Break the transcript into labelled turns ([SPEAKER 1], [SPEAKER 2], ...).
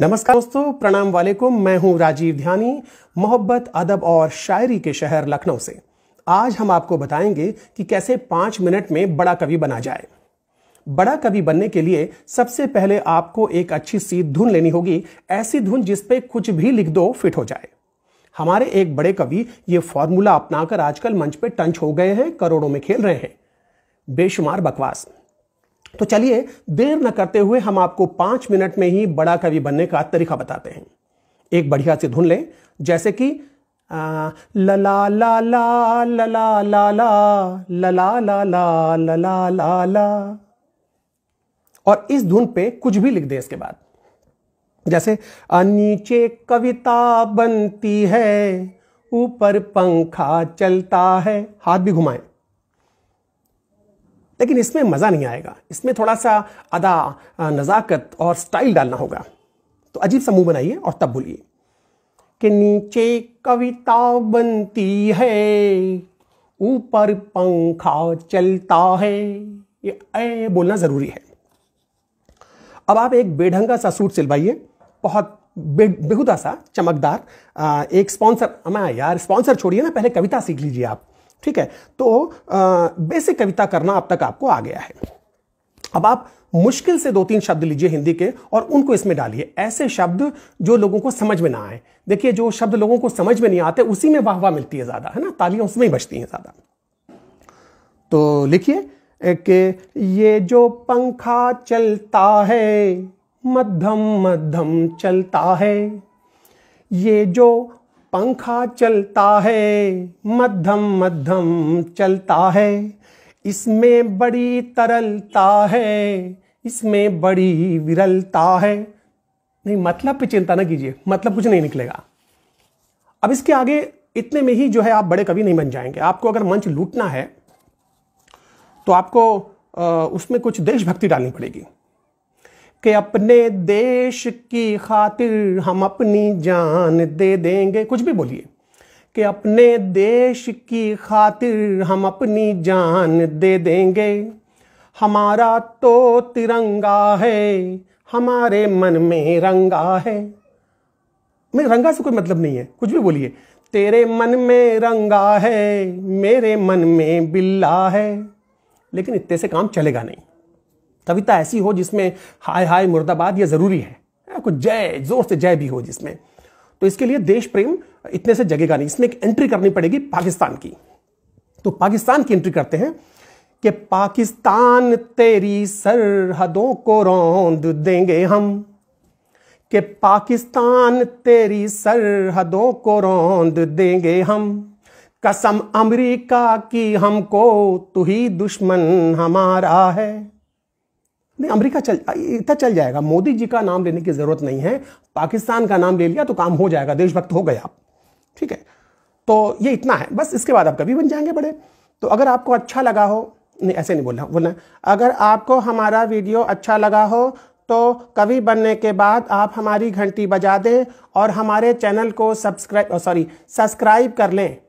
[SPEAKER 1] नमस्कार दोस्तों प्रणाम वालेकुम मैं हूं राजीव ध्यानी मोहब्बत अदब और शायरी के शहर लखनऊ से आज हम आपको बताएंगे कि कैसे पांच मिनट में बड़ा कवि बना जाए बड़ा कवि बनने के लिए सबसे पहले आपको एक अच्छी सी धुन लेनी होगी ऐसी धुन जिसपे कुछ भी लिख दो फिट हो जाए हमारे एक बड़े कवि ये फॉर्मूला अपनाकर आजकल मंच पे टंच हो गए हैं करोड़ों में खेल रहे हैं बेशुमार बकवास तो चलिए देर न करते हुए हम आपको पांच मिनट में ही बड़ा कवि बनने का तरीका बताते हैं एक बढ़िया सी धुन लें जैसे कि लला ला ला लला ला ला लला ला ला लला ला ला और इस धुन पे कुछ भी लिख दे इसके बाद जैसे नीचे कविता बनती है ऊपर पंखा चलता है हाथ भी घुमाएं लेकिन इसमें मज़ा नहीं आएगा इसमें थोड़ा सा अदा नज़ाकत और स्टाइल डालना होगा तो अजीब सा मुंह बनाइए और तब बोलिए कि नीचे कविता बनती है ऊपर पंखा चलता है ये ऐ बोलना ज़रूरी है अब आप एक बेढंगा सा सूट सिलवाइए बहुत बे, बेहुदा सा चमकदार एक स्पॉन्सर मैं यार स्पॉन्सर छोड़िए ना पहले कविता सीख लीजिए आप ठीक है तो बेसिक कविता करना अब तक आपको आ गया है अब आप मुश्किल से दो तीन शब्द लीजिए हिंदी के और उनको इसमें डालिए ऐसे शब्द जो लोगों को समझ में ना आए देखिए जो शब्द लोगों को समझ में नहीं आते उसी में वाह वाह मिलती है ज़्यादा है ना तालियां उसमें ही बचती हैं ज़्यादा तो लिखिए कि ये जो पंखा चलता है मध्यम मध्यम चलता है ये जो पंखा चलता है मध्यम मध्यम चलता है इसमें बड़ी तरलता है इसमें बड़ी विरलता है नहीं मतलब पे चिंता ना कीजिए मतलब कुछ नहीं निकलेगा अब इसके आगे इतने में ही जो है आप बड़े कवि नहीं बन जाएंगे आपको अगर मंच लूटना है तो आपको उसमें कुछ देशभक्ति डालनी पड़ेगी कि अपने देश की खातिर हम अपनी जान दे देंगे कुछ भी बोलिए कि अपने देश की खातिर हम अपनी जान दे देंगे हमारा तो तिरंगा है हमारे मन में रंगा है मेरे रंगा से कोई मतलब नहीं है कुछ भी बोलिए तेरे मन में रंगा है मेरे मन में बिल्ला है लेकिन इतने से काम चलेगा नहीं कविता ऐसी हो जिसमें हाय हाय मुर्दाबाद यह ज़रूरी है हाँ, कुछ जय जोर से जय भी हो जिसमें तो इसके लिए देश प्रेम इतने से जगेगा नहीं इसमें एक एंट्री करनी पड़ेगी पाकिस्तान की तो पाकिस्तान की एंट्री करते हैं कि पाकिस्तान तेरी सरहदों को रौंद देंगे हम कि पाकिस्तान तेरी सरहदों को रौंद देंगे हम कसम अमेरिका की हमको तू ही दुश्मन हमारा है नहीं अमेरिका चल इतना चल जाएगा मोदी जी का नाम लेने की ज़रूरत नहीं है पाकिस्तान का नाम ले लिया तो काम हो जाएगा देशभक्त हो गए आप ठीक है तो ये इतना है बस इसके बाद आप कभी बन जाएंगे बड़े तो अगर आपको अच्छा लगा हो नहीं ऐसे नहीं बोलना बोलना अगर आपको हमारा वीडियो अच्छा लगा हो तो कवि बनने के बाद आप हमारी घंटी बजा दें और हमारे चैनल को सब्सक्राइब सॉरी सब्सक्राइब कर लें